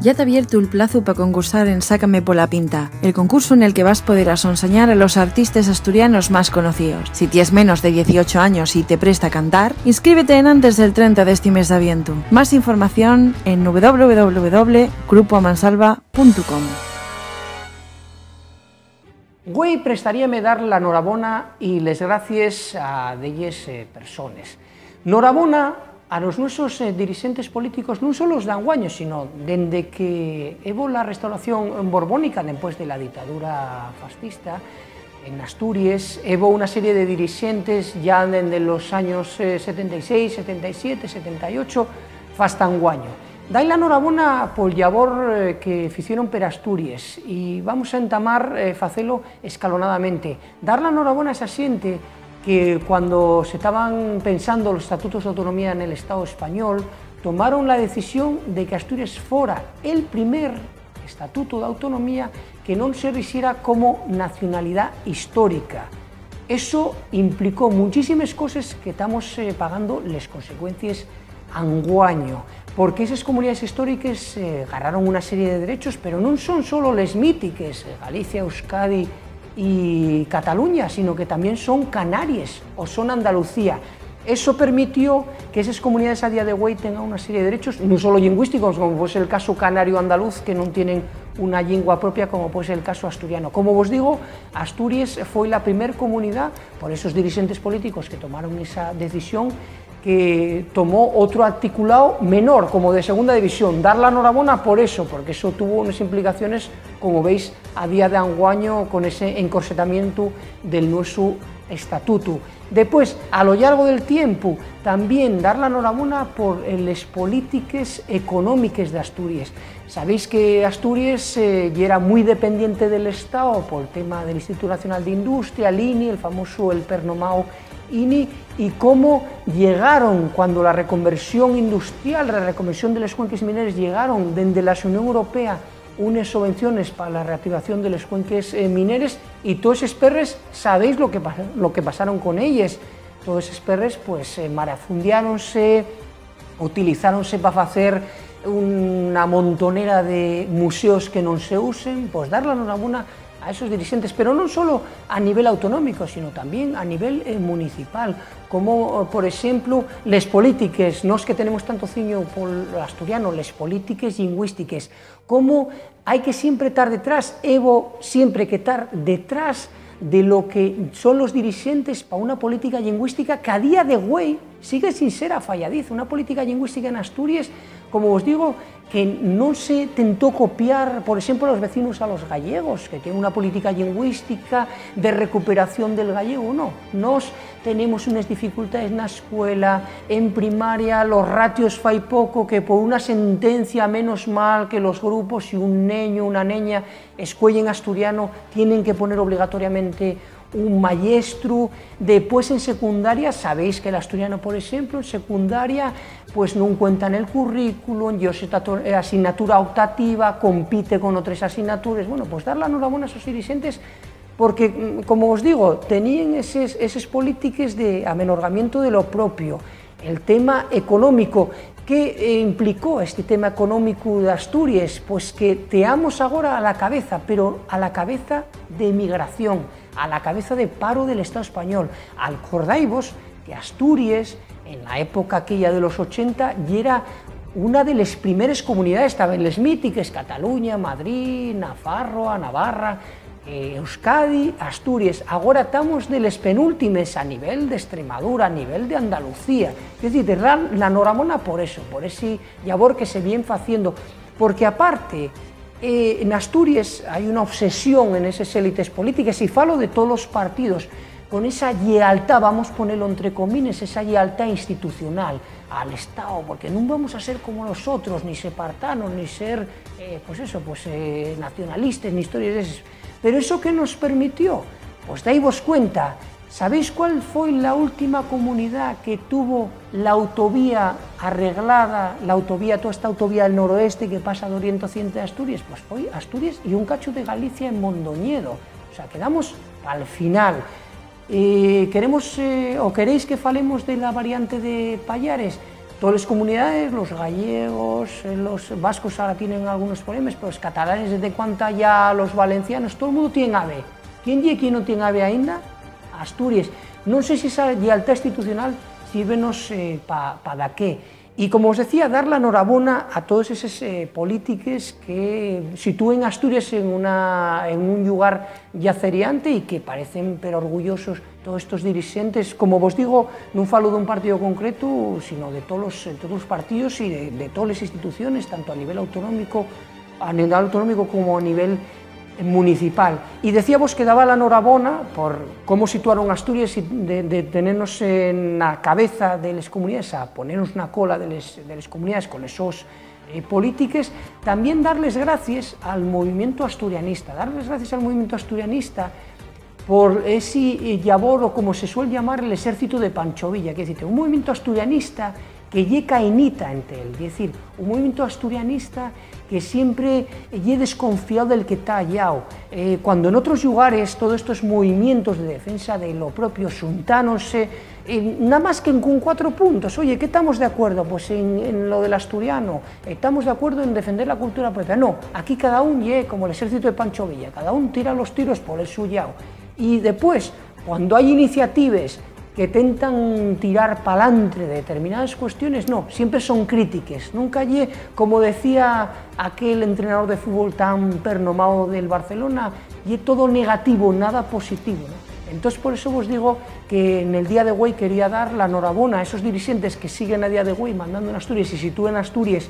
ya te ha abierto el plazo para concursar en Sácame por la Pinta, el concurso en el que vas a poder enseñar a los artistas asturianos más conocidos. Si tienes menos de 18 años y te presta cantar, inscríbete en antes del 30 de este mes de viento. Más información en www.grupoamansalva.com. Güey, prestaríame dar la norabona y les gracias a delles eh, personas. Norabona a los nuestros eh, dirigentes políticos ...no solo os dan guaño, sino desde que evo la restauración borbónica ...después de la dictadura fascista, en Asturias, evo una serie de dirigentes... ya desde los años 76, 77, 78, fastan guaño. Dai la norabona el labor... Eh, que hicieron per Asturias ...y vamos a entamar eh, facelo escalonadamente. Dar la norabona a esa que cuando se estaban pensando los estatutos de autonomía en el Estado español, tomaron la decisión de que Asturias fuera el primer estatuto de autonomía que no se visiera como nacionalidad histórica. Eso implicó muchísimas cosas que estamos eh, pagando las consecuencias anguaño, porque esas comunidades históricas eh, agarraron ganaron una serie de derechos, pero no son solo les míticas, eh, Galicia, Euskadi, y Cataluña, sino que también son Canarias o son Andalucía. Eso permitió que esas comunidades a día de hoy tengan una serie de derechos, no solo lingüísticos, como es el caso canario-andaluz, que no tienen una lengua propia, como puede ser el caso asturiano. Como os digo, Asturias fue la primera comunidad, por esos dirigentes políticos que tomaron esa decisión, que tomó otro articulado menor, como de segunda división. Dar la enhorabuena por eso, porque eso tuvo unas implicaciones, como veis, a día de anguaño con ese encorsetamiento del nuestro estatuto. Después, a lo largo del tiempo, también dar la enhorabuena por las políticas económicas de Asturias. Sabéis que Asturias eh, ya era muy dependiente del Estado por el tema del Instituto Nacional de Industria, el INI, el famoso el pernomao INI y cómo llegaron cuando la reconversión industrial, la reconversión de los cuenques mineros, llegaron desde la Unión Europea unas subvenciones para la reactivación de los cuenques eh, mineros y todos esos perres, sabéis lo que, lo que pasaron con ellos, Todos esos perres pues eh, marafundiáronse, utilizáronse para hacer una montonera de museos que no se usen, pues darlas una a esos dirigentes, pero no solo a nivel autonómico, sino también a nivel eh, municipal, como eh, por ejemplo les ...no es que tenemos tanto ciño por asturiano, les políticas lingüísticas... como hay que siempre estar detrás, evo siempre que estar detrás de lo que son los dirigentes para una política lingüística que a día de hoy sigue sin ser afalladiza, una política lingüística en Asturias como os digo, que no se tentó copiar, por ejemplo, a los vecinos a los gallegos, que tienen una política lingüística de recuperación del gallego, no. Nos tenemos unas dificultades en la escuela, en primaria, los ratios fai poco, que por una sentencia menos mal que los grupos, si un niño, una niña escuellen asturiano, tienen que poner obligatoriamente un maestro. Después en secundaria, sabéis que el asturiano, por ejemplo, en secundaria, pues no cuenta en el currículum, yo eh, asignatura optativa, compite con otras asignaturas. Bueno, pues dar la enhorabuena a esos dirigentes porque, mm, como os digo, tenían esas políticas de amenorgamiento de lo propio. El tema económico, ¿Qué eh, implicó este tema económico de Asturias? Pues que teamos ahora a la cabeza, pero a la cabeza de migración a la cabeza de paro del Estado español. al vos que Asturias, en la época aquella de los 80, ya era una de las primeras comunidades, también las les Cataluña, Madrid, Navarra, eh, Euskadi, Asturias. Ahora estamos de las penúltimas a nivel de Extremadura, a nivel de Andalucía. Es decir, de la, la noramona por eso, por ese labor que se viene haciendo. Porque aparte, eh, en Asturias hay una obsesión en esas élites políticas, y falo de todos los partidos, con esa lealtad, vamos a ponerlo entre comines, esa lealtad institucional al Estado, porque no vamos a ser como nosotros, ni separtanos, ni ser, eh, pues eso, pues eh, nacionalistas, ni historias de eso, Pero eso que nos permitió, pues dais cuenta ¿Sabéis cuál fue la última comunidad que tuvo la autovía arreglada, la autovía, toda esta autovía del noroeste que pasa de Oriente a Asturias? Pues fue Asturias y un cacho de Galicia en Mondoñedo. O sea, quedamos al final. Eh, queremos eh, o queréis que falemos de la variante de Payares. Todas las comunidades, los gallegos, eh, los vascos ahora tienen algunos problemas, pero los catalanes, desde cuánta ya los valencianos, todo el mundo tiene ave. ¿Quién y quién no tiene ave ainda? Asturias. No sé si esa lealtad institucional sirvenos eh, para qué. Y como os decía, dar la enhorabona a todos esos eh, políticos que sitúen Asturias en, una, en un lugar yaceriante y que parecen pero orgullosos todos estos dirigentes. Como os digo, no falo un partido concreto, sino de todos los partidos y de, todas las instituciones, tanto a nivel autonómico, a nivel autonómico como a nivel municipal. Y decíamos que daba la enhorabona por cómo situaron Asturias y de, tenernos en la cabeza de las comunidades, a ponernos una cola de las, comunidades con esos eh, políticas, también darles gracias al movimiento asturianista, darles gracias al movimiento asturianista por ese yabor eh, o como se suele llamar el ejército de Pancho Villa, que es decir, un movimiento asturianista que ye enita entre él... ...es decir, un movimiento asturianista que siempre lle desconfiado del que está allá... Eh, cuando en otros lugares todos estos movimientos de defensa de lo propio xuntáronse eh, nada más que con cuatro puntos. Oye, ¿qué estamos de acuerdo? Pues en, lo del asturiano, estamos de acuerdo en defender la cultura propia. No, aquí cada uno, ye, como el ejército de Pancho Villa, cada uno tira los tiros por el suyo. Y después, cuando hay iniciativas que tentan tirar pa'lante de determinadas cuestiones, no, siempre son críticas. Nunca lle, como decía aquel entrenador de fútbol tan pernomado del Barcelona, y todo negativo, nada positivo. Entonces, por eso os digo que en el día de hoy quería dar la norabona a esos dirigentes que siguen a día de hoy mandando en Asturias y sitúen Asturias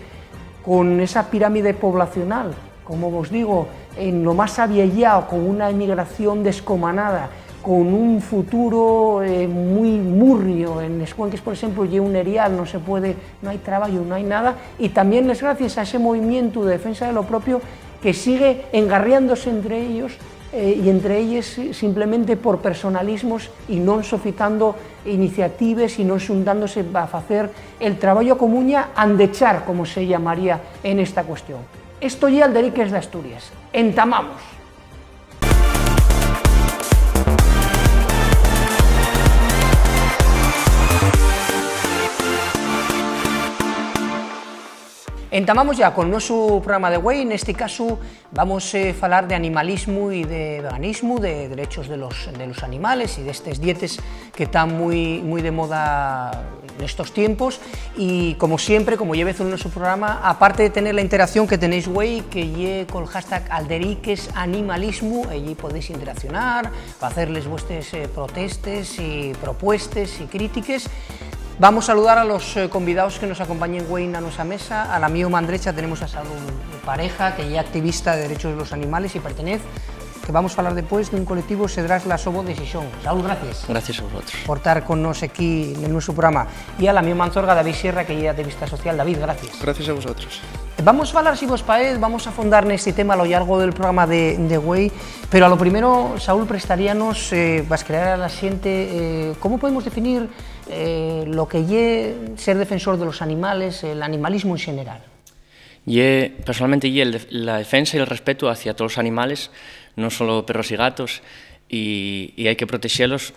con esa pirámide poblacional, como os digo, en lo más avellado, con una emigración descomanada, con un futuro eh, muy murrio. En Escuenques, por ejemplo, y un erial, no se puede... ...no hay trabajo, no hay nada, ...y también es gracias a ese movimiento de defensa de lo propio que sigue engarriándose entre ellos eh, y entre ellos simplemente por personalismos ...y no sofitando iniciativas ...y no va a hacer el trabajo común... ya andechar, como se llamaría en esta cuestión. Esto ya el de Asturias. Entamamos. Entamamos ya con nuestro programa de en este caso vamos eh, a hablar de animalismo y de veganismo, de derechos de los, de los animales de estos dietes que están muy muy de moda en estos tiempos y como siempre, como lleve en nuestro programa, aparte de tener la interacción que tenéis Way, que con el hashtag alderiques animalismo, allí podéis interaccionar, hacerles hacerles vuestras eh, protestes propuestas y y críticas. Vamos a saludar a los eh, convidados que nos acompañen Wayne a nuestra mesa. A la mío mandrecha tenemos a Saúl Pareja, que ya es activista de derechos de los animales y pertenece que vamos a hablar después de un colectivo Sedras La Sobo decisión. salud Saúl, gracias. Gracias a vosotros. Por estar con nosotros aquí en nuestro programa. Y a la mío Manzorga, David Sierra, que es activista social. David, gracias. Gracias a vosotros. Vamos a hablar, si vos paez, vamos a fondar en este tema a lo largo del programa de, de pero a lo primero, Saúl, prestaríanos, nos vas a crear a la gente, eh, ¿cómo podemos definir eh, lo que lle ser defensor de los animales, el animalismo en general? Lle, personalmente, lle la defensa y el respeto hacia todos los animales, no solo perros y gatos, y, y hay que protegerlos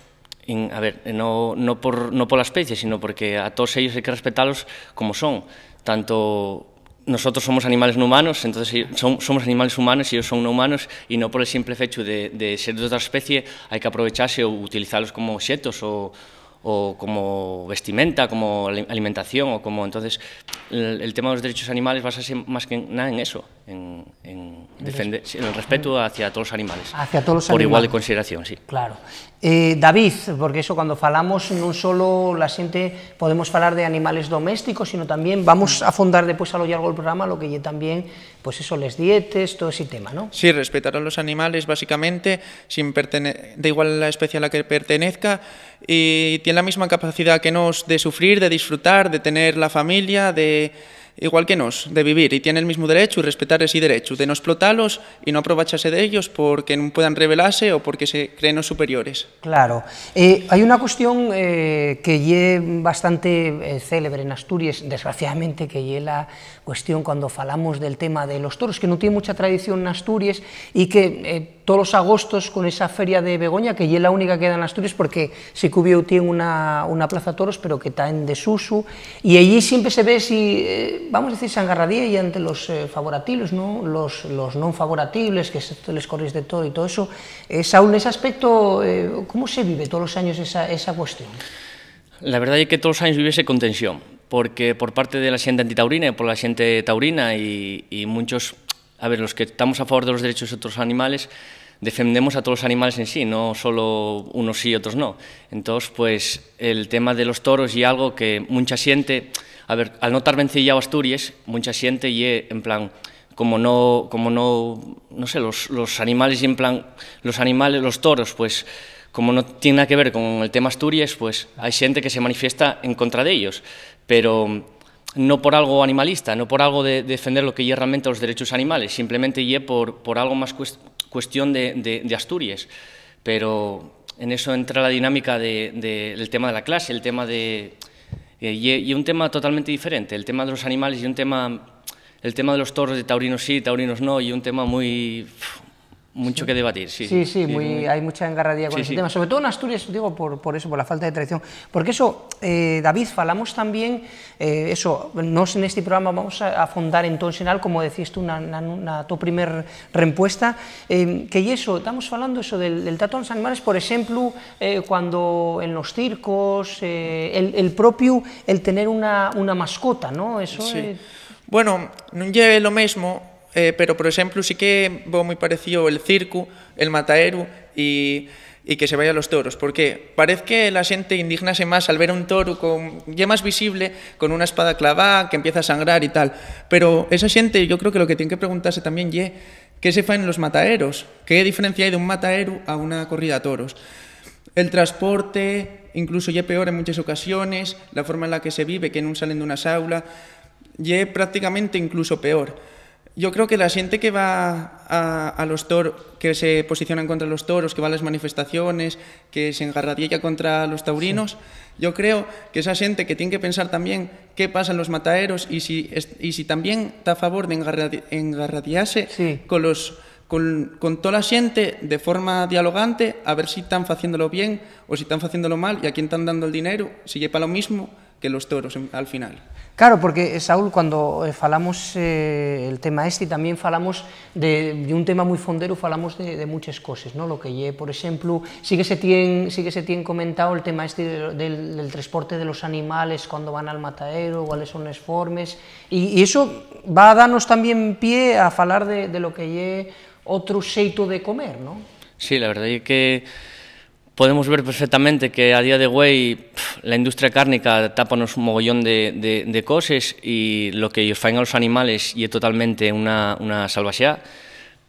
en, a ver, no, no, por, no la especie, sino porque a todos ellos hay que respetalos como son. Tanto nosotros somos animales no humanos, entonces son, somos animales humanos y ellos son no humanos, y no por el simple fecho de, de ser de outra especie hai que aprovecharse ou utilizalos como xetos ou, o como vestimenta, como alimentación, o como entonces el, tema de los derechos animales a ser más que nada en eso, en, defender, el respeto hacia todos los animales. Hacia todos los por igual de consideración, sí. Claro. Eh, David, porque eso cuando falamos ...no solo la gente... podemos hablar de animales domésticos, sino también, vamos a fundar después a lo largo del programa lo que ya también pues eso, les dietes, todo ese tema, ¿no? Sí, respetar a los animales básicamente, sin da igual la especie a la que pertenezca, y tiene la misma capacidad que nos de sufrir, de disfrutar, de tener la familia, de igual que nos, de vivir, y tiene el mismo derecho y respetar ese derecho, de no explotarlos y no aprovecharse de ellos porque no puedan rebelarse o porque se creen superiores. Claro. Eh, hay una cuestión eh, que lle bastante eh, célebre en Asturias, desgraciadamente, que lle la cuestión cuando falamos del tema de los toros, que no tiene mucha tradición en Asturias y que... Eh, todos los agostos con esa feria de Begoña, que ya es la única que da en Asturias, porque sí tiene una, una plaza de toros, pero que está en desuso, y allí siempre se ve si, eh, vamos a decir, agarraría y ante los eh, ...los ¿no? los, los no que se les corres de todo y todo eso. ¿es Saúl, en ese aspecto, eh, ¿cómo se vive todos los años esa, esa cuestión? La verdad es que todos los años vive con tensión, porque por parte de la gente antitaurina y por la gente taurina y, y muchos a ver, los que estamos a favor de los derechos de otros animales, defendemos a todos los animales en sí, no solo unos sí y otros no. Entonces, pues el tema de los toros y algo que mucha gente, a ver, al no estar vencillado Asturias, mucha gente y en plan como no como no no sé, los los animales y en plan los animales, los toros, pues como no tiene nada que ver con el tema Asturias, pues hay gente que se manifiesta en contra de ellos, pero no por algo animalista, no por algo de defender lo que yerra realmente los derechos animales, simplemente y por, por algo más cuestión de, Asturias. Pero en eso entra la dinámica del tema de la clase, el tema de... y, eh, y, un tema totalmente diferente, el tema de los animales y un tema... El tema de los toros de taurinos sí, taurinos no, y un tema muy mucho que debatir, sí. Sí, sí, hay mucha engarradía con ese tema, sobre todo en Asturias, digo por, eso, por la falta de tradición, porque eso, eh, David, falamos también, eh, eso, nos en este programa vamos a, fundar en Tonsenal, como decías tú, en tu primer rempuesta, eh, que y eso, estamos hablando eso del, del trato a los animales, por ejemplo, cuando en los circos, el, propio, el tener una, una mascota, ¿no? Eso, Bueno, no lleve lo mismo... Eh, pero, por ejemplo, sí que veo muy parecido el circo, el mataero y que se vaya los toros, porque parece que la gente indignase más al ver un toro con, ya más visible, con una espada clavada, que empieza a sangrar y tal. Pero esa gente, yo creo que lo que tiene que preguntarse también es, ¿qué se en los mataeros? ¿Qué diferencia hay de un mataero a una corrida a toros? El transporte, incluso ya peor en muchas ocasiones, la forma en la que se vive, que no salen de una saula, ya prácticamente incluso peor. Yo creo que la gente que va a, los toros, que se posicionan contra los toros, que va a las manifestaciones, que se engarradilla contra los taurinos, yo creo que esa gente que tiene que pensar también qué pasa en los mataeros y si, y si también está a favor de engarradi con los con, con, toda la gente de forma dialogante a ver si están haciéndolo bien o si están haciéndolo mal y a quién están dando el dinero, si para lo mismo, que los toros al final. Claro, porque eh, Saúl, cuando eh, falamos eh, el tema este, también falamos de, un tema muy fondero, falamos de, muchas cosas, ¿no? lo que lle, por ejemplo, sí que se tiene sí que se tiene comentado el tema este del, transporte de los animales cuando van al matadero, cuáles son las formas, y, eso va a darnos también pie a hablar de, lo que lle otro seito de comer, ¿no? Sí, la verdad es que podemos ver perfectamente que a día de hoy la industria cárnica tapa un mogollón de, cosas y lo que hacen a los animales es totalmente una, una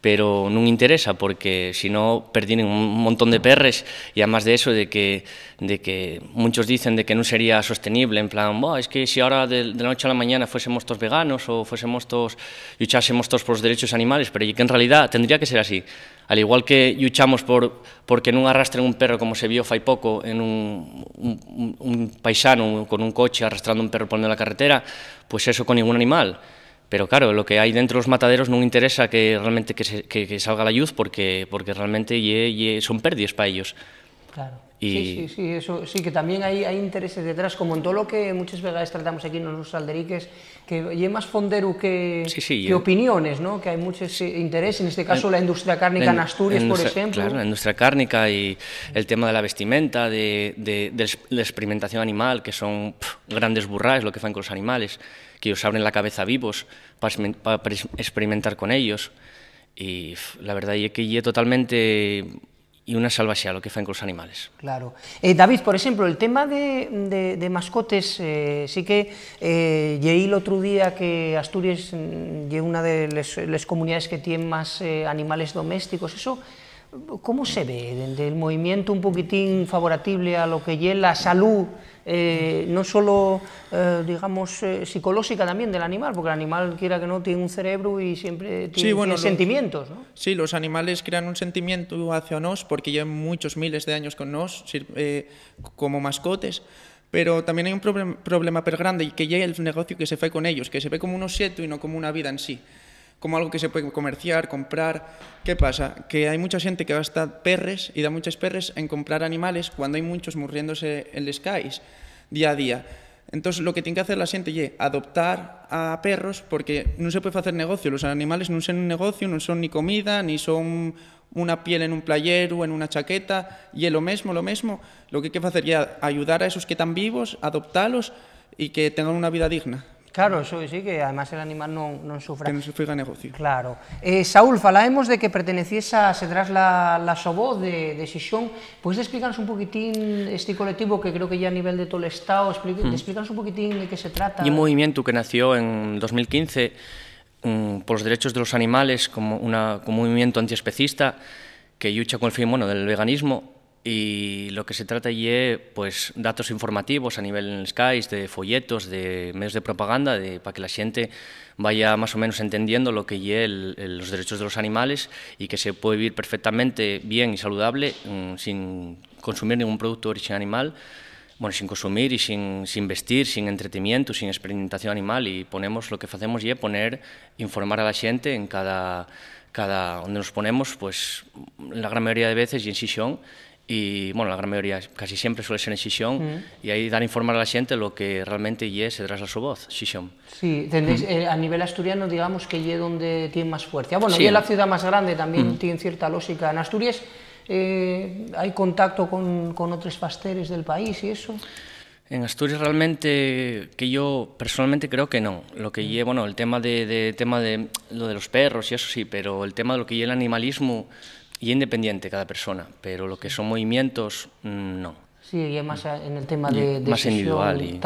pero non interesa porque si non perdinen un montón de perres e además de eso de que de que muchos dicen de que non sería sostenible en plan, bo, es que si ahora de, de la noche a la mañana fuésemos todos veganos ou fuésemos todos luchásemos todos por os derechos animales", pero que en realidad tendría que ser así. Al igual que luchamos por porque non arrastren un perro como se vio fai pouco en un, un, un paisano con un coche arrastrando un perro por na carretera, pois pues eso con ningún animal. Pero claro, lo que hay dentro de los mataderos no interesa que realmente que, salga la luz porque, porque realmente son pérdidas para ellos. Claro. Sí, sí, sí, eso, sí, que también hay, hay intereses detrás, como en todo lo que muchas veces tratamos aquí en los alderiques, que hay más fondero que, opiniones, ¿no? que hay muchos intereses, en este caso la industria cárnica en, Asturias, por ejemplo. Claro, la industria cárnica y el tema de la vestimenta, de, la experimentación animal, que son grandes burras lo que hacen con los animales que os abren la cabeza vivos para, experimentar con ellos. Y la verdad es que es totalmente y una salvación lo que con los animales. Claro. Eh, David, por ejemplo, el tema de, de, mascotes, eh, sí que eh, el otro día que Asturias lle mm, una de las comunidades que tiene más eh, animales domésticos, eso ¿Cómo se ve desde el movimiento un poquitín favorable a lo que es la salud, eh, no solo, eh, digamos, eh, psicológica también del animal? Porque el animal, quiera que no, tiene un cerebro y siempre tiene, sentimientos, ¿no? Sí, los animales crean un sentimiento hacia nos porque llevan muchos miles de años con nos como mascotes, pero también hay un problema per grande y que llega el negocio que se fue con ellos, que se ve como un objeto y no como una vida en sí como algo que se puede comerciar, comprar. ¿Qué pasa? Que hay mucha gente que va a estar perres y da muchas perres en comprar animales cuando hay muchos muriéndose en el skies día a día. Entonces, lo que tiene que hacer la gente es adoptar a perros porque no se puede hacer negocio. los animales no son un negocio, no son ni comida, ni son una piel en un player o en una chaqueta, y es lo mismo, lo mismo, Lo que hay que hacer es ayudar a esos que están vivos, adoptarlos y que tengan una vida digna. Claro, eso sí que además el animal no non sufra. Que non sufra negocio. Claro. Eh, Saúl, falaemos de que perteneciese a Sedras la, la Sobó de, de Xixón. explicarnos un poquitín este colectivo que creo que ya a nivel de todo el Estado, un poquitín de qué se trata. Y un movimiento que nació en 2015 mm, por los derechos de los animales como, una, un movimiento antiespecista que lucha con el fin del veganismo y lo que se trata allí es pues, datos informativos a nivel en SKY, de folletos, de medios de propaganda, de, para que la gente vaya más o menos entendiendo lo que es los derechos de los animales y que se puede vivir perfectamente bien y saludable mm, sin consumir ningún producto de origen animal, bueno, sin consumir y sin, sin vestir, sin entretenimiento, sin experimentación animal. Y ponemos lo que hacemos y poner, informar a la gente en cada, cada donde nos ponemos, pues la gran mayoría de veces y en sesión y bueno, la gran mayoría casi siempre suele ser en Xixón... Mm. y ahí dar a informar a la gente lo que realmente y es detrás su voz, Xixón. Sí, mm. eh, a nivel asturiano digamos que y donde tiene más fuerza. Bueno, sí. la ciudad más grande también mm. tiene cierta lógica. En Asturias eh, hay contacto con, con otros pasteles del país y eso. En Asturias realmente, que yo personalmente creo que no. Lo que lleva, bueno, el tema de, tema de lo de los perros y eso sí, pero el tema de lo que lleva el animalismo y independiente cada persona, pero lo que son movimientos, mm, no. Sí, y es más en el tema de... de más individual. Y...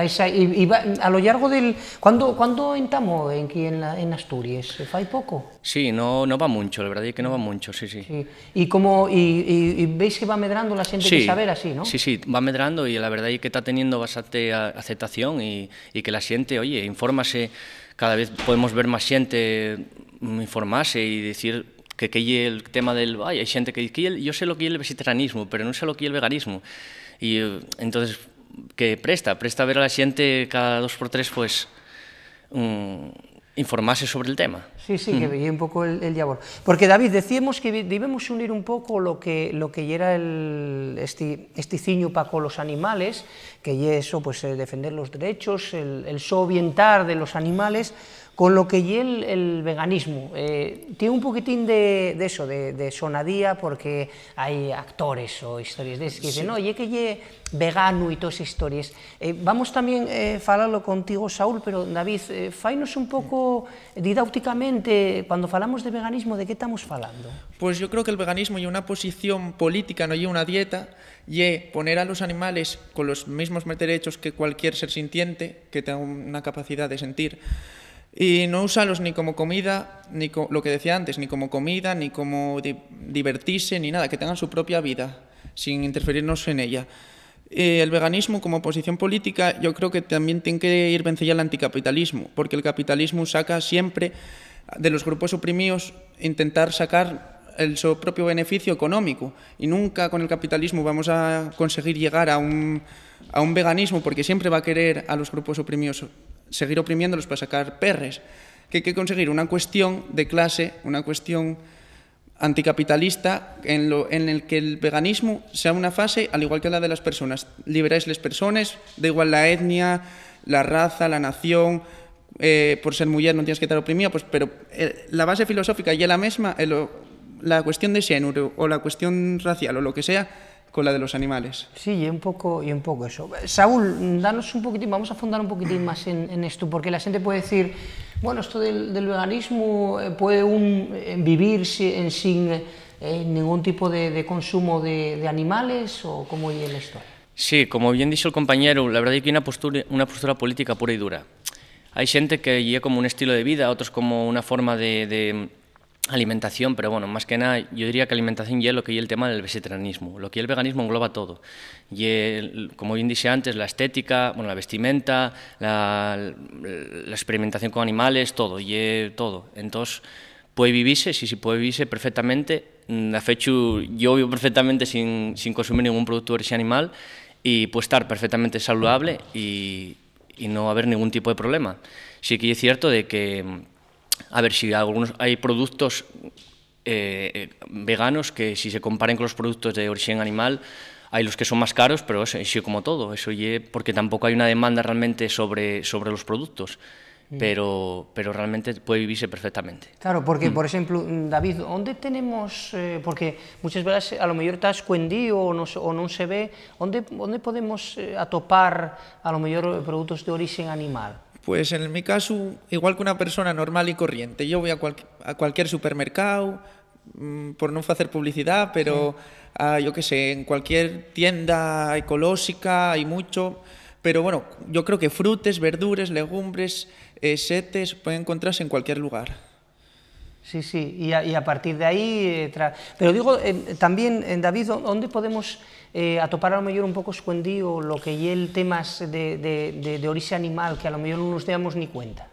a lo largo del... ¿Cuándo, ¿cuándo entramos en, en, en Asturias? ¿Fai poco? Sí, no, no va mucho, la verdad es que no va mucho, sí, sí. ¿Y, como, y, veis que va medrando la gente sí, saber así, no? Sí, sí, va medrando y la verdad es que está teniendo bastante aceptación y, y que la gente, oye, infórmase, cada vez podemos ver más gente mm, informarse y decir que que el tema del, hay gente que dice, yo sé lo que es el vegetarianismo, pero no sé lo que es el veganismo. Y eh, entonces, que presta, presta ver a la gente cada dos por tres, pues, mm, informarse sobre el tema. Sí, sí, que mm. veía un poco el, el Porque David, decíamos que debemos unir un poco lo que, lo que era el, este, este ciño para con los animales, que es eso, pues eh, defender los derechos, el, el de los animales, con lo que y el, veganismo, eh, tiene un poquitín de, eso, de, de, sonadía, porque hay actores o historias de que dicen, no, que ye vegano y todas esas historias. Eh, vamos también eh, a hablarlo contigo, Saúl, pero David, eh, un poco didácticamente, cuando hablamos de veganismo, de qué estamos hablando? Pues yo creo que el veganismo y una posición política, no y una dieta, y poner a los animales con los mismos derechos que cualquier ser sintiente que tenga una capacidad de sentir, y no usarlos ni como comida, ni lo que decía antes, ni como comida, ni como divertirse, ni nada, que tengan su propia vida, sin interferirnos en ella. Eh, el veganismo como posición política yo creo que también tiene que ir vencida al anticapitalismo, porque el capitalismo saca siempre de los grupos oprimidos intentar sacar el su propio beneficio económico y nunca con el capitalismo vamos a conseguir llegar a un, a un veganismo porque siempre va a querer a los grupos oprimidos seguir oprimiéndolos para sacar perres, que hay que conseguir una cuestión de clase, una cuestión anticapitalista en, lo, en el que el veganismo sea una fase al igual que la de las personas. Liberáis las personas, da igual la etnia, la raza, la nación, eh, por ser mujer no tienes que estar oprimida, pues, pero eh, la base filosófica ya es la misma, eh, la cuestión de género o la cuestión racial o lo que sea, con la de los animales. Sí, y un poco, y un poco eso. Saúl, danos un poquitín, vamos a fundar un poquitín más en, esto, porque la gente puede decir, bueno, esto del, del veganismo eh, puede un, eh, vivir sin, eh, ningún tipo de, consumo de, animales, o cómo es esto. Sí, como bien dice el compañero, la verdad es que hay una postura, una postura política pura y dura. Hay gente que lleva como un estilo de vida, otros como una forma de, de alimentación, pero bueno, más que nada, yo diría que alimentación y es lo que es el tema del vegetarianismo, lo que el veganismo engloba todo. Y como bien dije antes, la estética, bueno, la vestimenta, la, experimentación con animales, todo, y todo. Entonces, puede vivirse, sí, sí, puede vivirse perfectamente. La mm, fecha yo vivo perfectamente sin, consumir ningún producto de ese animal y puede estar perfectamente saludable y, y no haber ningún tipo de problema. Sí que es cierto de que a ver si algunos hay productos eh, eh, veganos que si se comparen con los productos de origen animal, hay los que son más caros, pero eso, como todo, eso porque tampoco hay una demanda realmente sobre, sobre los productos. Mm. Pero, pero realmente puede vivirse perfectamente. Claro, porque, mm. por ejemplo, David, ¿dónde tenemos, eh, porque muchas veces a lo mejor está escondido o no se ve, ¿dónde podemos atopar a lo mejor productos de origen animal? Pues en mi caso, igual que una persona normal y corriente, yo voy a, cualquier supermercado, mm, por no hacer publicidad, pero yo qué sé, en cualquier tienda ecológica hay mucho. Pero bueno, yo creo que frutas, verduras, legumbres, eh, setes pueden encontrarse en cualquier lugar. Sí, sí, y a, partir de ahí... Eh, pero digo, eh, también, David, ¿dónde podemos eh, ...a topar a lo mejor un poco escondido lo que y el temas de, de, animal que a lo mejor no nos damos ni cuenta?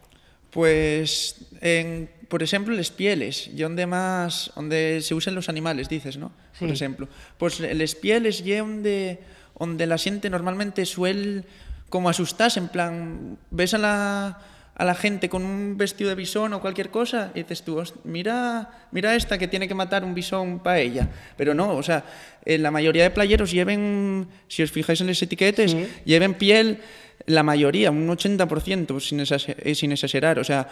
Pues, en, por ejemplo, las pieles, y donde más, donde se usan los animales, dices, ¿no? Por ejemplo, pues las pieles y donde, donde la gente normalmente suele como asustarse, en plan, ves a la a la gente con un vestido de bisón o cualquier cosa y dices tú, mira, mira esta que tiene que matar un bisón para ella. Pero no, o sea, eh, la mayoría de playeros lleven, si os fijáis en las etiquetas, lleven piel la mayoría, un 80% sin, exagerar, eh, sin exagerar. O sea,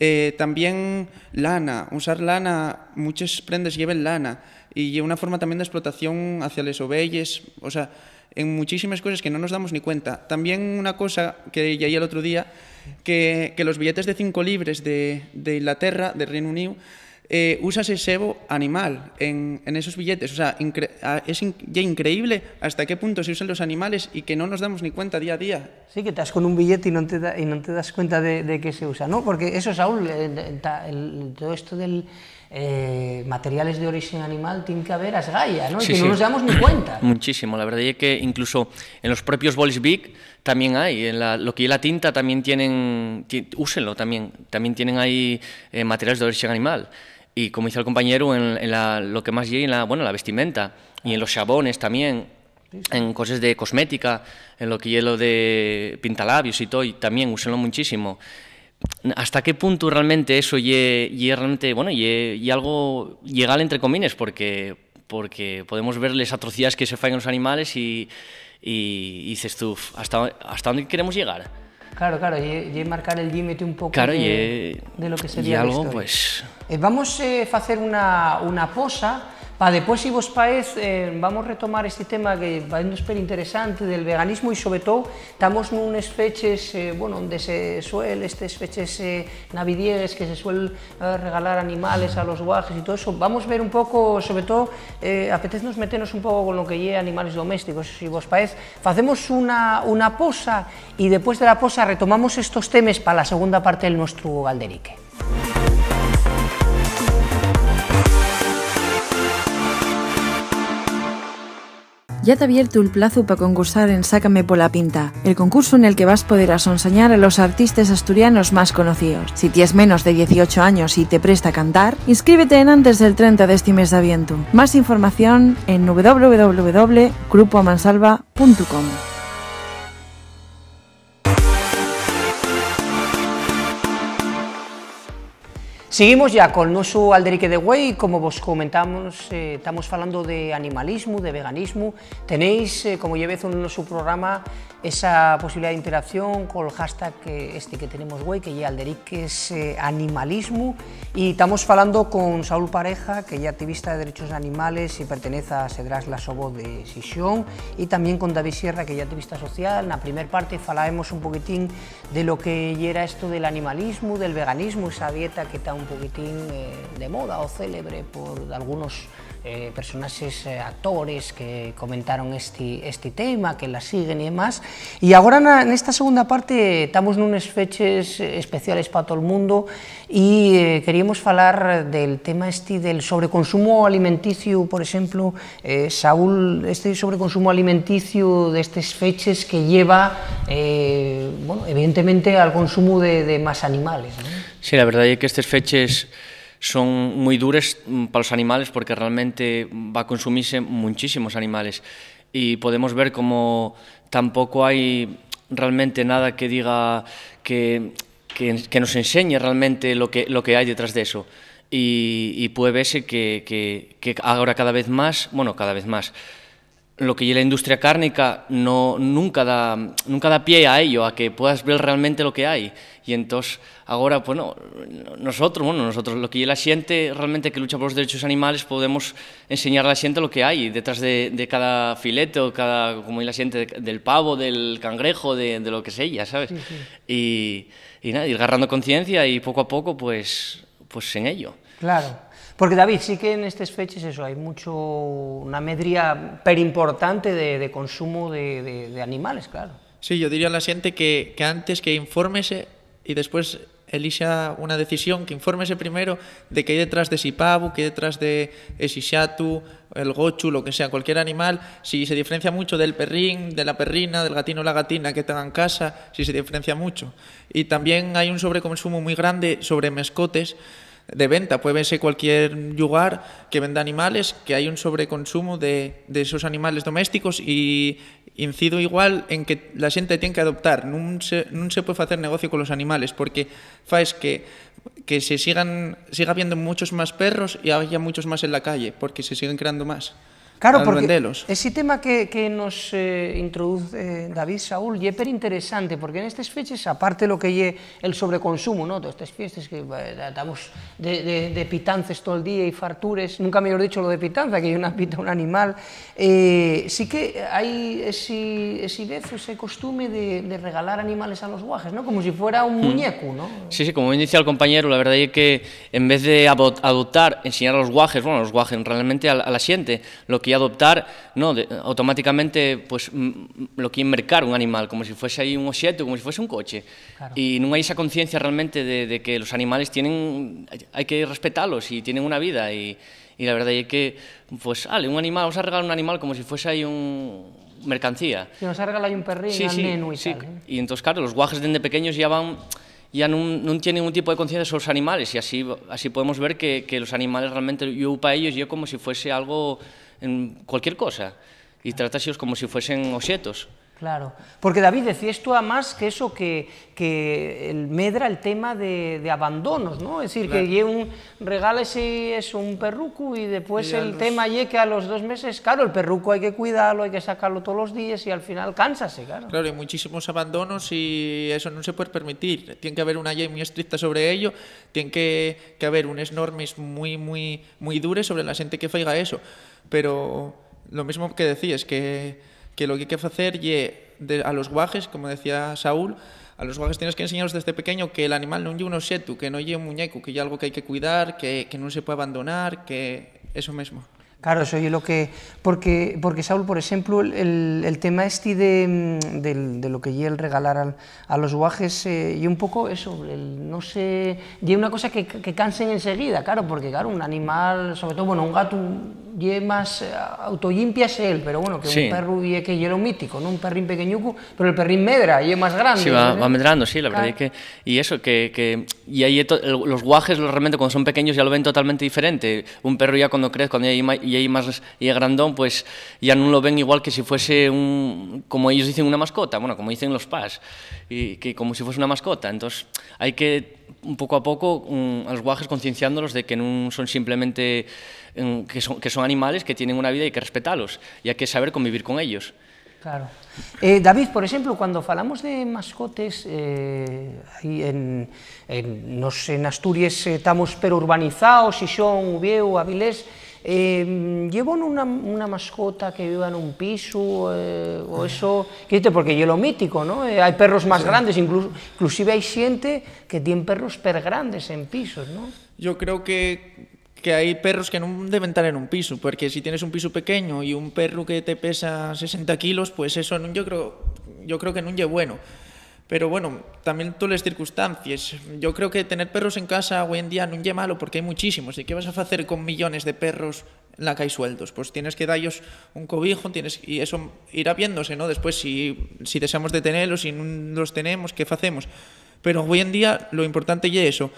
eh, también lana, usar lana, muchas prendas lleven lana y una forma también de explotación hacia las ovejas. O sea, en muchísimas cosas que no nos damos ni cuenta. También una cosa que leí el otro día, que, los billetes de cinco libres de, de Inglaterra, de Reino Unido, eh, usas el sebo animal en, esos billetes. O sea, es ya increíble hasta qué punto se usan los animales y que no nos damos ni cuenta día a día. Sí, que estás con un billete y no te, y no te das cuenta de, de, que se usa, ¿no? Porque eso, es aún... Eh, todo esto del eh, materiales de origen animal ...tienen que haber asgallas... ¿no? que no nos damos ni cuenta. Muchísimo, la verdad es que incluso en los propios bolis big también hay, en la, lo que es la tinta también tienen, úsenlo también, también tienen ahí eh, materiales de origen animal. Y como dice el compañero, en, lo que más llega en la, bueno, la vestimenta y en los chabones también, en cosas de cosmética, en lo que hielo de pintalabios y todo, y también úsenlo muchísimo hasta qué punto realmente eso llega realmente, bueno, y, algo legal entre comines porque, porque podemos ver las atrocidades que se hacen los animales y, y, dices tú, ¿hasta, ¿hasta dónde queremos llegar? Claro, claro, y, marcar el límite un poco claro, de, de, lo que sería y pues... Eh, vamos a eh, hacer una, una posa Después, depois, si vos paez, eh, vamos retomar este tema que va a ser interesante del veganismo y sobre todo, estamos en feches, eh, bueno, donde se suelen estas feches eh, que se suelen eh, regalar animales a los guajes y todo eso, vamos a ver un poco, sobre todo, eh, meternos un poco con lo que lle animales domésticos, si vos paez, hacemos una posa y después de la posa retomamos estos temas para la segunda parte de nuestro galderique. Ya te ha abierto el plazo para concursar en Sácame por la Pinta, el concurso en el que vas a poder asonsañar a los artistas asturianos más conocidos. Si tienes menos de 18 años y te presta a cantar, inscríbete en antes del 30 de este mes de aviento. Más información en www.grupoamansalva.com. Seguimos ya con nuestro Alderique de Güey, como vos comentamos, eh, estamos hablando de animalismo, de veganismo. Tenéis, eh, como llevéis un su programa esa posibilidad de interacción con el hashtag que, este que tenemos hoy, que es animalismo, y estamos hablando con Saúl Pareja, que es activista de derechos animales y pertenece a Sedras La de Sisión, y también con David Sierra, que es activista social. En la primera parte falábamos un poquitín de lo que era esto del animalismo, del veganismo, esa dieta que está un poquitín eh, de moda o célebre por algunos eh, ...personajes, eh, actores que comentaron este, este tema, que la siguen y demás. ...y ahora en esta segunda parte estamos en unas fechas especiales para todo el mundo ...y eh, queríamos hablar del tema este del sobreconsumo alimenticio, por ejemplo... Saúl, este sobreconsumo alimenticio ...de estas fechas que lleva, bueno, evidentemente, al consumo de, más animales. Sí, la verdad es que estas fechas son muy duras mm, para los animales porque realmente va a consumirse muchísimos animales y podemos ver como tampoco hay realmente nada que diga que, que, nos enseñe realmente lo que, lo que hay detrás de eso. Y, puede verse que, que, ahora cada vez más, bueno, cada vez más, lo que la industria cárnica no, nunca, da, nunca da pie a ello, a que puedas ver realmente lo que hay. Y entonces Ahora, bueno, nosotros, bueno, nosotros, lo que la siente realmente que lucha por los derechos animales podemos enseñar a la gente lo que hay detrás de, cada filete o cada, como la siente del pavo, del cangrejo, de, lo que ya ¿sabes? y, nada, ir agarrando conciencia y poco a poco, pues, pues en ello. Claro. Porque David, sí que en estas fechas eso, hay mucho, una medría perimportante de, de consumo de, animales, claro. Sí, yo diría a la gente que, que antes que infórmese y después Elisa, una decisión, que infórmese primero... de que hay detrás de Sipabu, que detrás de Exixatu, el gochu, lo que sea, cualquier animal, si se diferencia mucho del perrín, de la perrina, del gatino o la gatina que tengan en casa, si se diferencia mucho. Y también hay un sobreconsumo muy grande sobre mescotes, de venta. Puede verse cualquier lugar que venda animales, que hay un sobreconsumo de, esos animales domésticos y incido igual en que la gente tiene que adoptar. No se, puede hacer negocio con los animales porque faes que, que se sigan, siga habiendo muchos más perros y haya muchos más en la calle porque se siguen creando más claro, porque Ese tema que, que nos eh, introduce eh, David Saúl y per interesante, porque en estas fechas, aparte lo que es el sobreconsumo, ¿no? Todas estas fiestas que eh, de, de, pitances todo el día y fartures, nunca me he dicho lo de pitanza, que hay una pita un animal, eh, sí que hay ese, ese ese costume de, regalar animales a los guajes, ¿no? Como si fuera un hmm. muñeco, ¿no? Sí, sí, como bien dice el compañero, la verdad es que en vez de adoptar, enseñar a los guajes, bueno, a los guajes realmente a, la gente, lo que adoptar, no, automáticamente pues mm, lo que mercar un animal, como si fuese ahí un objeto, como si fuese un coche. y no hay esa conciencia realmente de, que los animales tienen, hay que respetarlos y tienen una vida y la verdad es que, pues, vale, un animal, vamos a regalar un animal como si fuese ahí un mercancía. Y nos ha regalado un perrín, sí, sí, y ¿eh? Y entonces, claro, los guajes desde pequeños ya van ya no, tienen ningún tipo de conciencia sobre los animales y así, así podemos ver que, que los animales realmente yo para ellos yo como si fuese algo en cualquier cosa e tratáseos como se si fuesen obxetos. Claro, porque David esto a más que eso que, que el medra el tema de, abandonos, ¿no? Es decir, que que un, ese es un perruco y después el tema llega a los dos meses, claro, el perruco hay que cuidarlo, hay que sacarlo todos los días y al final cánsase, claro. Claro, hay muchísimos abandonos y eso no se puede permitir. Tiene que haber una ley muy estricta sobre ello, tiene que, que haber unas normas muy, muy, muy duras sobre la gente que faiga eso. Pero lo mismo que decías, que que lo que hay que hacer es, de, a los guajes, como decía Saúl, a los guajes tienes que enseñaros desde pequeño que el animal no es un objeto, que no es un muñeco, que hay algo que hay que cuidar, que, que no se puede abandonar, que eso mismo. Claro, eso es lo que... Porque, porque Saúl, por ejemplo, el, el tema este de, mm, de, de lo que lleva el regalar al, a los guajes, eh, y un poco eso, el, no sé... Y una cosa que, que, cansen enseguida, claro, porque claro, un animal, sobre todo, bueno, un gato y más eh, autolimpia es él, pero bueno, que un perro y que hielo mítico, ¿no? Un perrín pequeñuco, pero el perrín medra y es más grande. Sí, va, va medrando, sí, la verdad es que... Y eso, que... que y ahí los guajes, realmente, cuando son pequeños ya lo ven totalmente diferente. Un perro ya cuando crece, cuando ya y ahí más y grandón, pues ya no lo ven igual que si fuese un, como ellos dicen, una mascota, bueno, como dicen los PAS, y que como si fuese una mascota. Entonces hay que un poco a poco a los guajes concienciándolos de que no son simplemente mm, que, son, animales que tienen una vida y hay que respetarlos y hay que saber convivir con ellos. Claro. Eh, David, por ejemplo, cuando hablamos de mascotes, eh, en, en, en Asturias eh, estamos eh, y son Ubieu, Avilés, eh, una, una, mascota que viva en un piso eh, o eso? Porque yo lo mítico, ¿no? Eh, hay perros más grandes, incluso, inclusive hay gente que tiene perros per grandes en pisos, ¿no? Yo creo que, que hay perros que no deben estar en un piso, porque si tienes un piso pequeño y un perro que te pesa 60 kilos, pues eso yo creo, yo creo que no es bueno. Pero bueno, también tú las circunstancias. Yo creo que tener perros en casa hoy en día no es malo porque hay muchísimos. ¿Y qué vas a hacer con millones de perros en la que hay sueldos? Pues tienes que darles un cobijo tienes y eso irá viéndose, ¿no? Después si, deseamos de tenerlos, si no los tenemos, ¿qué hacemos? Pero hoy en día lo importante es eso,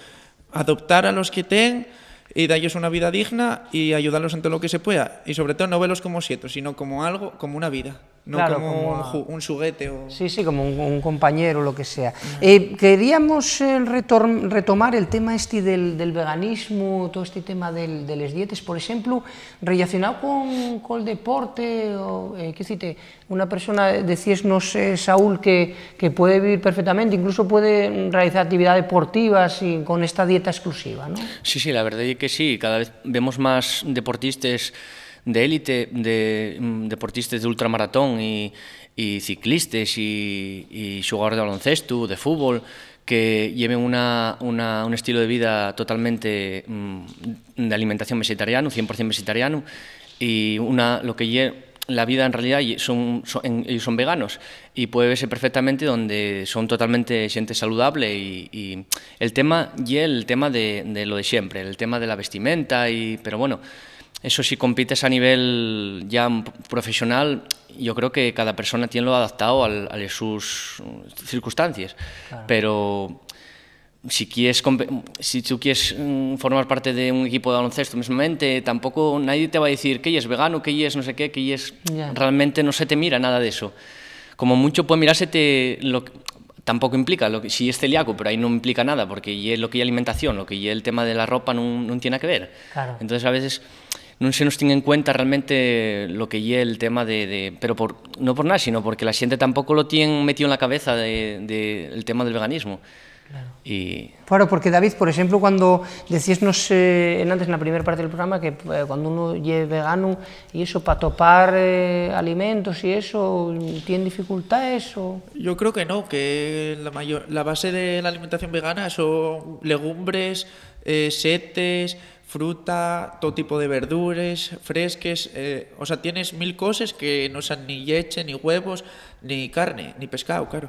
adoptar a los que ten y darles una vida digna y ayudarlos en todo lo que se pueda. Y sobre todo no verlos como siete, sino como algo, como una vida no como, un, juguete. O... Sí, sí, como un, compañero compañero, lo que sea. Eh, queríamos eh, retomar el tema este del, veganismo, todo este tema de las dietas, por ejemplo, relacionado con, el deporte, o, eh, ¿qué cite? Una persona, decías, no sé, Saúl, que, que, puede vivir perfectamente, incluso puede realizar actividad deportiva con esta dieta exclusiva, ¿no? Sí, sí, la verdad es que sí, cada vez vemos más deportistas de élite de mm, deportistas de ultramaratón y, y ciclistas y, jugadores de baloncesto, de fútbol, que lleven una, un estilo de vida totalmente mm, de alimentación vegetariana, 100% vegetariano, y una, lo que la vida en realidad son, son, son veganos y puede verse perfectamente donde son totalmente gente saludable y, el tema y el tema de, de, lo de siempre, el tema de la vestimenta y pero bueno, eso si compites a nivel ya profesional, yo creo que cada persona tiene lo adaptado a sus circunstancias. Pero si, quieres, si tú quieres mm, formar parte de un equipo de baloncesto mismamente, tampoco nadie te va a decir que es vegano, que es no sé qué, que es... Realmente no se te mira nada de eso. Como mucho puede mirarse te, tampoco implica, lo si es celíaco, pero ahí no implica nada, porque lo que hay alimentación, lo que es el tema de la ropa no, no tiene que ver. Entonces a veces no se nos tiene en cuenta realmente lo que lle el tema de, pero por, no por nada, sino porque la gente tampoco lo tiene metido en la cabeza de, el tema del veganismo. Claro. Y... porque David, por ejemplo, cuando decíasnos en antes en la primera parte del programa que eh, cuando uno lleve vegano y eso para topar eh, alimentos y eso, ¿tiene dificultades? O... Yo creo que no, que la, mayor, la base de la alimentación vegana son legumbres, eh, setes, fruta, todo tipo de verduras, fresques, eh, o sea, tienes mil cosas que no son ni leche, ni huevos, ni carne, ni pescado, claro.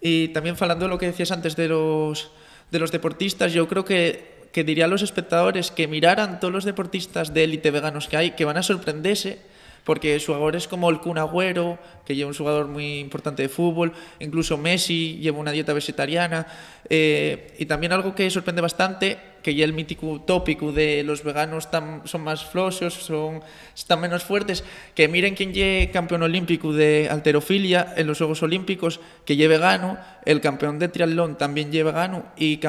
Y también falando de lo que decías antes de los, de los deportistas, yo creo que, diría a los espectadores que miraran todos los deportistas de élite veganos que hay, que van a sorprenderse, porque su es como el Kun Agüero, que lleva un jugador muy importante de fútbol, incluso Messi lleva una dieta vegetariana, eh, y también algo que sorprende bastante que ya el mítico tópico de los veganos son más flojos, son, están menos fuertes, que miren quién lleve campeón olímpico de alterofilia en los Juegos Olímpicos, que lleve vegano, el campeón de triatlón también lleva Ganu y,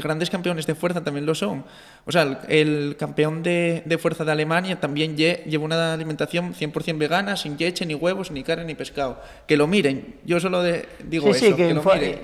grandes campeones de fuerza también lo son. O sea, el, campeón de, fuerza de Alemania también lleva una alimentación 100% vegana, sin leche, ni huevos, ni carne, ni pescado. Que lo miren. Yo solo digo eso, que, que, lo miren,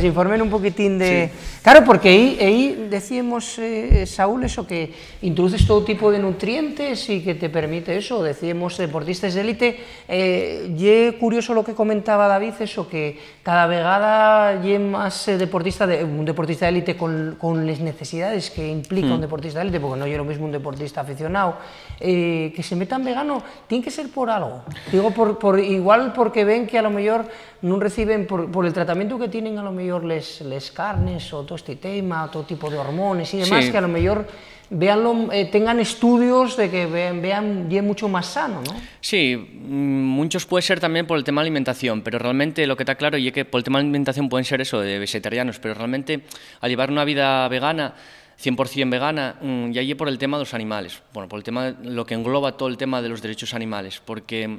se informen un, poquitín de... Claro, porque ahí, decíamos, eh, Saúl, eso que introduces todo tipo de nutrientes y que te permite eso. Decíamos deportistas de élite. Eh, y curioso lo que comentaba David, eso que cada la vegada y más eh, deportista, de, un deportista de élite con, con las necesidades que implica un hmm. deportista de élite, porque no yo lo mismo un deportista aficionado, eh, que se metan vegano, tiene que ser por algo. Digo, por, por, igual porque ven que a lo mejor no reciben, por, el tratamiento que tienen a lo mejor les, les carnes o todo este tema, todo tipo de hormones y demás, que a lo mejor Veanlo, eh, tengan estudios de que vean, vean bien mucho más sano, ¿no? Sí, mm, muchos puede ser también por el tema de alimentación, pero realmente lo que está claro y es que por el tema de alimentación pueden ser eso, de vegetarianos, pero realmente al llevar una vida vegana, 100% vegana, mm, y allí por el tema de los animales, bueno, por el tema lo que engloba todo el tema de los derechos animales, porque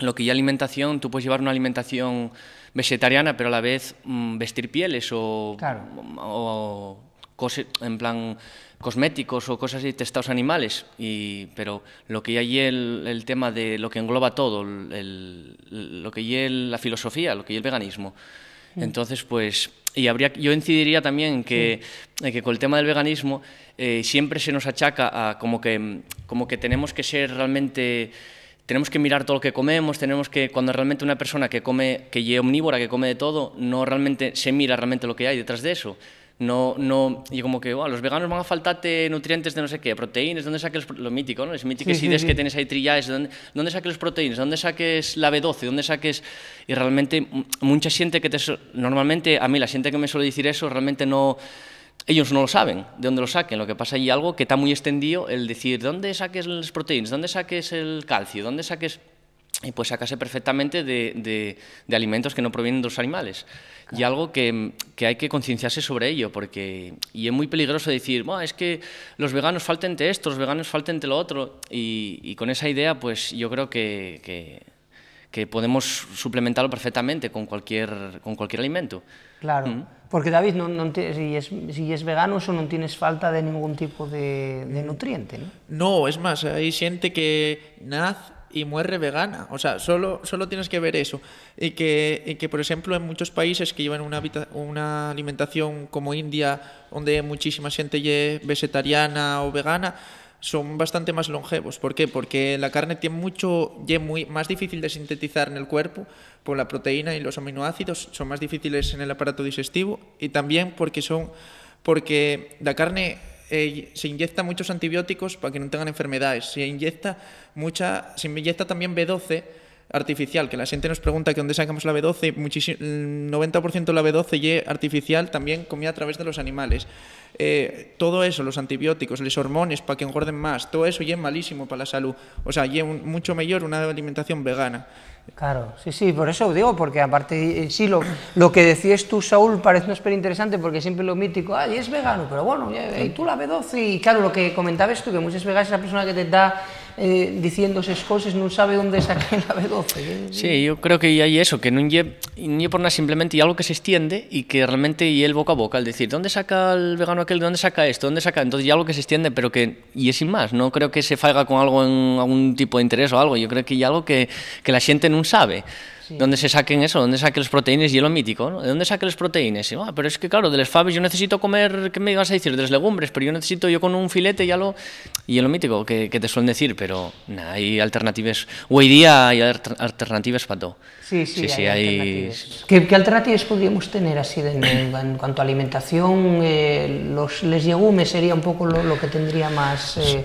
lo que ya alimentación, tú puedes llevar una alimentación vegetariana, pero a la vez mm, vestir pieles o, cosas o en plan cosméticos o cosas así testados animales, y, pero lo que hay el, el tema de lo que engloba todo, lo que hay la filosofía, lo que hay el veganismo. Entonces, pues, y habría, yo incidiría también que, que con el tema del veganismo eh, siempre se nos achaca a como que, como que tenemos que ser realmente tenemos que mirar todo lo que comemos, tenemos que, cuando realmente una persona que come, que es omnívora, que come de todo, no realmente se mira realmente lo que hay detrás de eso no, no, y como que, los veganos van a faltarte nutrientes de no sé qué, proteínas, ¿dónde saques lo mítico, no? Es mítico, sí, que tienes ahí ¿dónde, saques los proteínas? ¿Dónde saques la B12? ¿Dónde saques...? Y realmente mucha gente que te... Normalmente a mí la gente que me suele decir eso realmente no... Ellos no lo saben de dónde lo saquen. Lo que pasa hay algo que está muy extendido, el decir, ¿dónde saques las proteínas? ¿Dónde saques el calcio? ¿Dónde saques...? y pues sacarse perfectamente de, de, alimentos que no provienen de los animales. Y algo que, que hay que concienciarse sobre ello, porque y es muy peligroso decir, es que los veganos falten de esto, los veganos falten de lo otro, y, y, con esa idea pues yo creo que, que, podemos suplementarlo perfectamente con cualquier, con cualquier alimento. Claro, mm. porque David, no, si, es, si, es, vegano eso no tienes falta de ningún tipo de, de mm. nutriente, ¿no? No, es más, ahí siente que nada y muere vegana. O sea, solo, solo tienes que ver eso. Y que, que, por ejemplo, en muchos países que llevan una, una alimentación como India, donde muchísima gente vegetariana o vegana, son bastante más longevos. ¿Por qué? Porque la carne tiene mucho, y muy, más difícil de sintetizar en el cuerpo por la proteína y los aminoácidos, son más difíciles en el aparato digestivo y también porque son, porque la carne eh, se inyecta muchos antibióticos para que no tengan enfermedades. Se inyecta, mucha, se inyecta también B12 artificial, que la gente nos pregunta que dónde sacamos la B12, el 90% de la B12 y artificial también comía a través de los animales. Eh, todo eso, los antibióticos, los hormones para que engorden más, todo eso y es malísimo para la salud. O sea, y es mucho mejor una alimentación vegana. Claro, sí, sí, por eso digo, porque aparte, eh, sí, lo, lo que decías tú, Saúl, parece súper interesante porque siempre lo mítico, ay, es vegano, pero bueno, eh, y tú la B12, y claro, lo que comentabas tú, que muchas veganas es la persona que te da eh, diciendo esas cosas, non sabe onde saqué la B12. Eh. Sí, yo creo que hai eso, que non lle, non lle por nada simplemente y algo que se extiende y que realmente y el boca a boca, al decir, ¿dónde saca el vegano aquel? ¿Dónde saca esto? ¿Dónde saca? Entonces ya algo que se extiende, pero que, y es sin más, no creo que se faiga con algo en algún tipo de interés o algo, yo creo que hay algo que, que la xente non sabe. ¿Dónde se saquen eso? ¿Dónde saquen los proteínas? Y hielo mítico, ¿De dónde saquen los proteínas? Ah, pero es que, claro, de las faves yo necesito comer, ¿qué me ibas a decir? De las legumbres, pero yo necesito, yo con un filete ya lo... Y es mítico que, te suelen decir, pero hay alternativas. Hoy día hay alternativas para todo. Sí, sí, sí, hay, ¿Qué, alternativas podríamos tener así de, en, cuanto a alimentación? Eh, los, les legumes sería un poco lo, que tendría más... Eh,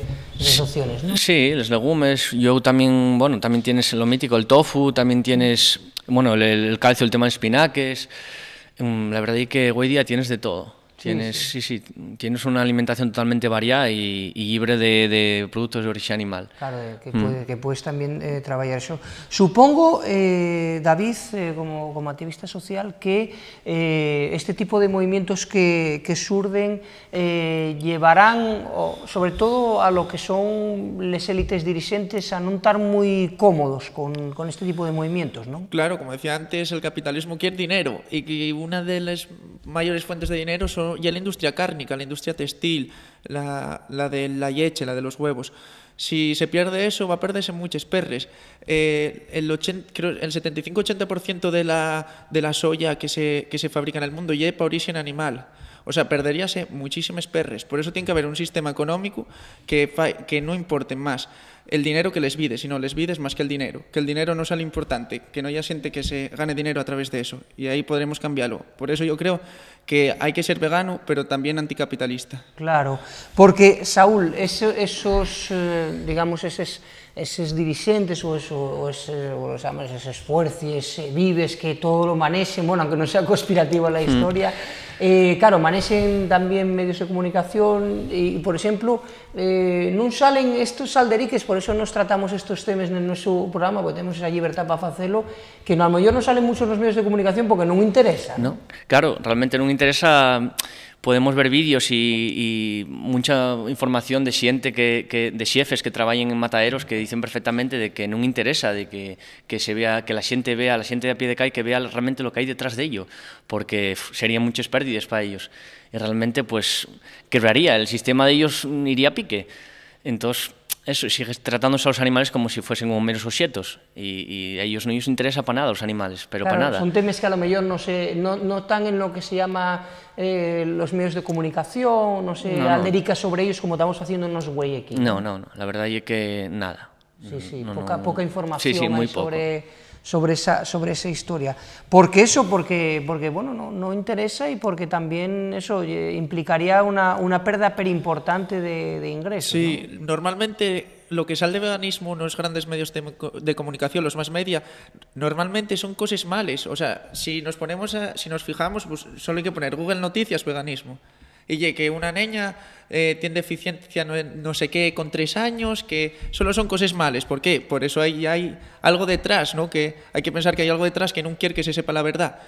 Sí, los legumes. Yo también, bueno, también tienes lo mítico, el tofu, también tienes, bueno, el, calcio, el tema de espinaques. Mm, la verdad es que hoy día tienes de todo. Tienes, sí, sí, tienes una alimentación totalmente variada y, libre de, productos de origen animal. Claro, mm. que, puedes también eh, trabajar eso. Supongo, eh, David, eh, como, activista social, que este tipo de movimientos que, que surden llevarán, sobre todo a lo que son las élites dirigentes, a no estar muy cómodos con, con, este tipo de movimientos, ¿no? Claro, como decía antes, el capitalismo quiere dinero y una de las mayores fuentes de dinero son y ya la industria cárnica, la industria textil, la, la de la leche, la de los huevos. Si se pierde eso, va a perderse muchos perres. Eh, el 75-80% de la, de la soya que se, que se fabrica en el mundo ya es origen animal. O sea, perderíase eh, muchísimas perres. Por eso tiene que haber un sistema económico que, que no importe más el dinero que les vides, sino les vides más que el dinero. Que el dinero no sea lo importante, que no haya gente que se gane dinero a través de eso. Y ahí podremos cambiarlo. Por eso yo creo que hay que ser vegano, pero también anticapitalista. Claro, porque Saúl, esos, eh, digamos, esos esos dirigentes, o esos o vives que todo lo manejen, bueno, aunque no sea conspirativa la hmm. historia, eh, claro, manejen también medios de comunicación y, por ejemplo, eh, no salen estos alderiques, por eso nos tratamos estos temas en nuestro programa, porque tenemos esa libertad para hacerlo, que no, a lo mejor no salen mucho los medios de comunicación porque no me interesa. No, claro, realmente no me interesa podemos ver vídeos y, y mucha información de xente que, que de xefes que traballen en mataeros que dicen perfectamente de que non interesa de que, que se vea que la xente vea, la xente de a pie de calle que vea realmente lo que hai detrás de ello, porque serían muchas pérdidas para ellos. e realmente pues quebraría, el sistema de ellos iría a pique. Entonces, eso, sigues tratándose a los animales como si fuesen como meros objetos y, a ellos no les interesa para nada los animales, pero para nada. Son temas que a lo mejor no, se, no, no están en lo que se llama eh, los medios de comunicación, no sé, no, sobre ellos como estamos haciendo unos güey aquí. No, no, no, la verdad es que nada. Sí, sí, poca, poca información sí, sí, muy sobre sobre esa, sobre esa historia. Porque eso, porque, porque bueno, no, interesa y porque también eso eh, implicaría una, una pérdida perimportante de, de ingresos. Sí, normalmente lo que sale de veganismo los grandes medios de, comunicación, los más media, normalmente son cosas males. O sea, si nos ponemos si nos fijamos, pues, solo hay que poner Google Noticias veganismo. Y que una niña eh, tiene deficiencia no, sé qué con tres años, que solo son cosas malas. ¿Por qué? Por eso hay, algo detrás, ¿no? Que hay que pensar que hay algo detrás que no quiere que se sepa la verdad.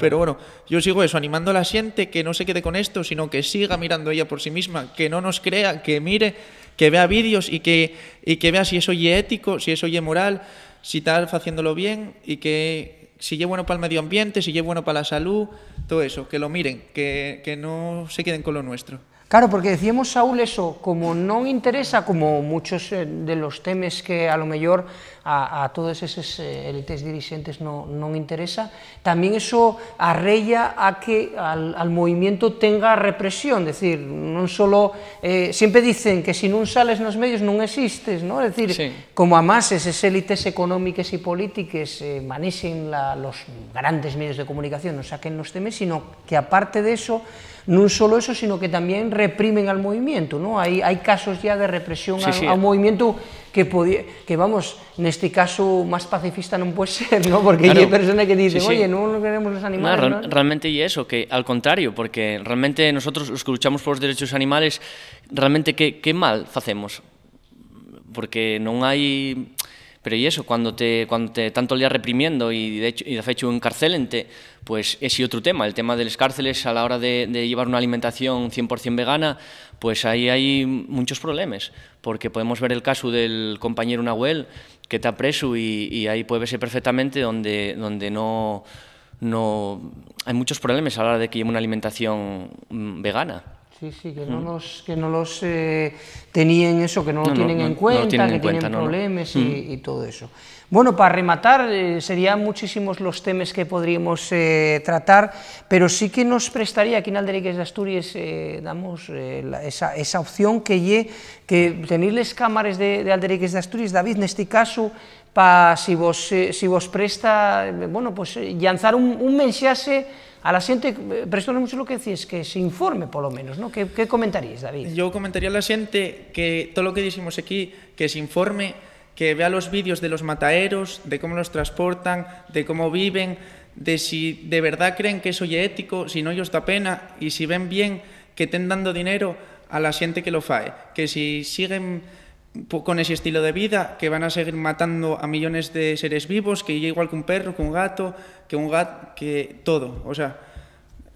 Pero bueno, yo sigo eso, animando a la gente que no se quede con esto, sino que siga mirando ella por sí misma, que no nos crea, que mire, que vea vídeos y que, vea si eso es ético, si eso es moral, si está haciéndolo bien y que si es bueno para el medio ambiente, si es bueno para la salud, todo eso, que lo miren, que, que no se queden con lo nuestro. Claro, porque decíamos, Saúl, eso, como no interesa, como muchos eh, de los temes que a lo mejor a, a todos élites eh, élites dirigentes no interesa, también eso arrella a que al, movimiento tenga represión, es decir, no solo, eh, siempre dicen que si no sales en los medios no existes, no, es decir como más esas élites económicas y políticas eh, los grandes medios de comunicación, no saquen los temes, sino que aparte de eso, Non só eso, sino que tamén reprimen al movimento, ¿no? Hai, hai casos ya de represión sí, ao, sí. ao movimento que podía, que vamos, neste caso máis pacifista non pode ser, ¿no? Porque claro. hai persona que dicen, sí, sí. oye, non queremos os animales, no, ¿no? Realmente é eso, que al contrario, porque realmente nosotros os que luchamos polos derechos animales, realmente que, que mal facemos? Porque non hai Pero y eso, cuando te, cuando te tanto le reprimiendo y de hecho, y de encarcelente, pues ese otro tema, el tema de las cárceles a la hora de, llevar una alimentación 100% vegana, pues ahí hay muchos problemas, porque podemos ver el caso del compañero Nahuel, que está preso y, ahí puede verse perfectamente donde, donde no, no... Hay muchos problemas a la hora de que lleve una alimentación mm, vegana. Sí, sí, que no, mm. los, que no los eh, tenían eso, que no, lo tienen en cuenta, que tienen problemas y, todo eso. Bueno, para rematar, eh, serían muchísimos los temas que podríamos eh, tratar, pero sí que nos prestaría aquí en Alderiques de Asturias, damos esa, esa, opción que lle, que tenerles cámaras de, de de Asturias, David, en este caso, para si vos, si vos presta, bueno, pues lanzar un, un mensaje a la gente es mucho lo que decís que se informe por lo menos, ¿no? ¿Qué comentarías, comentaríais, David? Yo comentaría a la gente que todo lo que decimos aquí, que se informe, que vea los vídeos de los mataeros, de cómo los transportan, de cómo viven, de si de verdad creen que eso es ético, si no ellos da pena, y si ven bien que estén dando dinero a la gente que lo fae, que si siguen con ese estilo de vida, que van a seguir matando a millones de seres vivos, que igual que un perro, que un gato, que un gato, que todo, o sea,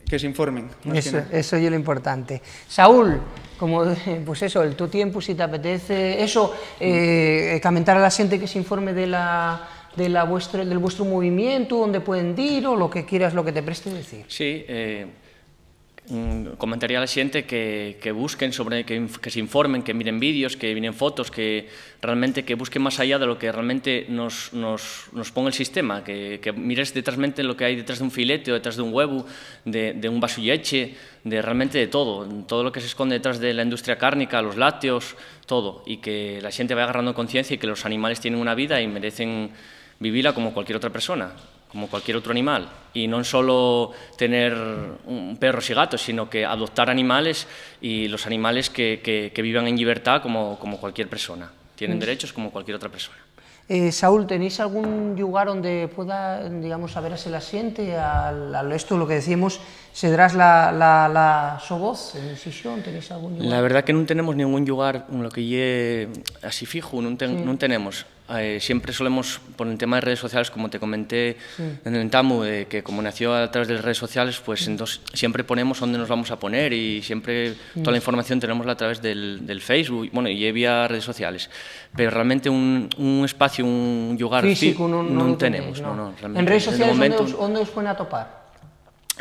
que se informen. Eso, es lo importante. Saúl, como, pues eso, el tu tiempo, si te apetece, eso, eh, eh, comentar a la gente que se informe de la, de la vuestra del vuestro movimiento, dónde pueden ir o lo que quieras, lo que te preste decir. Sí, eh Mm, comentaría a la gente que, busquen sobre, que, se informen, que miren vídeos, que miren fotos, que realmente que busquen más allá de lo que realmente nos, nos, nos ponga el sistema, que, mires detrás de lo que hay detrás de un filete o detrás de un huevo, de, un vaso leche, de realmente de todo, todo lo que se esconde detrás de la industria cárnica, los lácteos, todo, y que la gente vaya agarrando conciencia y que los animales tienen una vida y merecen vivirla como cualquier otra persona como cualquier otro animal. Y no solo tener perros y gatos, sino que adoptar animales y los animales que, que, vivan en libertad como, como cualquier persona. Tienen mm. derechos como cualquier otra persona. Eh, Saúl, ¿tenéis algún lugar donde pueda, digamos, a la siente? Al, esto, lo que decíamos, se la, la, la voz en sesión? ¿Tenéis algún lugar? La verdad que no tenemos ningún lugar en lo que lle así fijo, no, no tenemos. Eh, siempre solemos, por el tema de redes sociales, como te comenté en el TAMU, eh, que como nació a través de las redes sociales, pues entonces siempre ponemos dónde nos vamos a poner y siempre toda la información tenemos a través del, Facebook bueno, y vía redes sociales. Pero realmente un, espacio, un lugar físico, no, tenemos. No. No, en redes sociales, ¿dónde, os, ¿dónde os pueden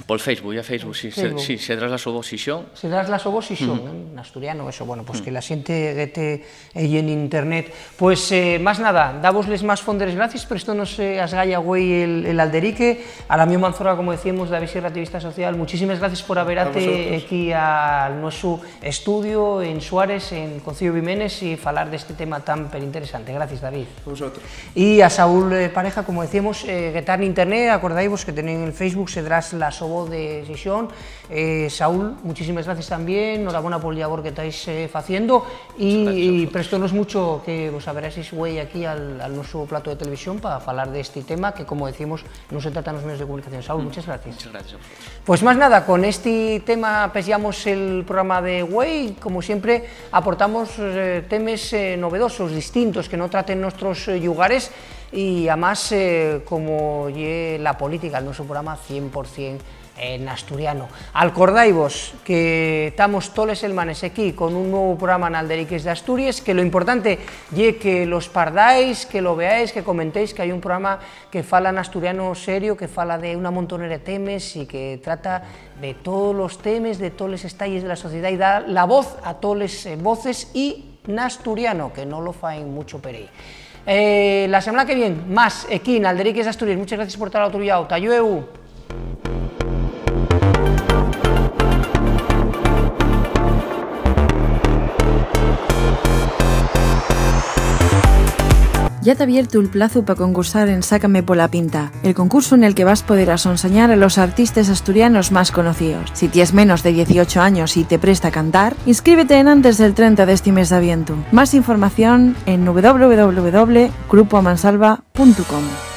por Facebook, ya Facebook, sí, Facebook. Se, si, la oposición. Serás la oposición, en asturiano, eso, bueno, pues que la siente gete ahí en internet. Pues eh, más nada, davosles más fonderes gracias, pero esto no eh, asgaya, güey, el, el, alderique. A la mía Manzora, como decíamos, David Sierra, activista social, muchísimas gracias por haberte aquí a nuestro estudio en Suárez, en Concilio Viménez, y hablar de este tema tan interesante. Gracias, David. Vosotros. Y a Saúl eh, Pareja, como decíamos, que eh, en internet, acordáis vos que tenéis en el Facebook, serás la voz de sillón eh, Saúl, muchísimas gracias también, enhorabuena por el labor que estáis eh, haciendo y, y mucho que os abraxis güey aquí al, nuestro plato de televisión para hablar de este tema que como decimos no se trata en los medios de comunicación. Saúl, mm. muchas gracias. Muchas gracias. Pues más nada, con este tema pesamos el programa de güey, como siempre aportamos eh, temas novedosos, distintos, que no traten nuestros lugares y además como la política, en nuestro programa 100% en asturiano. vos que estamos toles el manes aquí con un nuevo programa en Alderiques de Asturias, que lo importante es que los pardáis, que lo veáis, que comentéis que hay un programa que fala en asturiano serio, que fala de una montonera de temas y que trata de todos los temas, de todos los estalles de la sociedad y da la voz a toles eh, voces y en asturiano, que no lo faen mucho perey. Eh, la semana que viene, más, aquí en Alderiques de Asturias. Muchas gracias por estar autoridad Tayueu ya te ha abierto el plazo para concursar en Sácame por la Pinta, el concurso en el que vas a poder asonseñar a los artistas asturianos más conocidos. Si tienes menos de 18 años y te presta a cantar, inscríbete en antes del 30 de este mes de aviento. Más información en www.grupoamansalva.com.